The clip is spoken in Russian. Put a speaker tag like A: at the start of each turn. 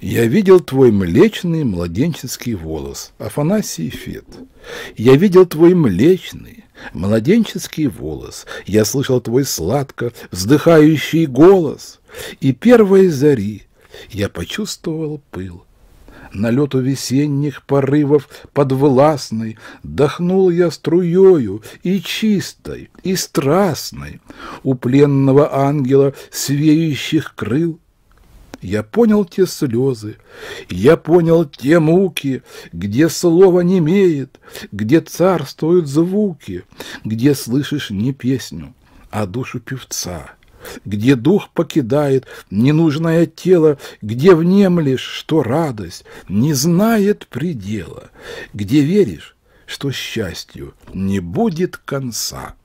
A: Я видел твой млечный младенческий волос, Афанасий Фет. Я видел твой млечный младенческий волос, Я слышал твой сладко вздыхающий голос, И первой зари я почувствовал пыл. Налету весенних порывов подвластный, Дохнул я струею и чистой, и страстной У пленного ангела свеющих крыл. Я понял те слезы, я понял те муки, Где слово не имеет, где царствуют звуки, Где слышишь не песню, а душу певца, Где дух покидает ненужное тело, Где внемлешь, что радость не знает предела, Где веришь, что счастью не будет конца.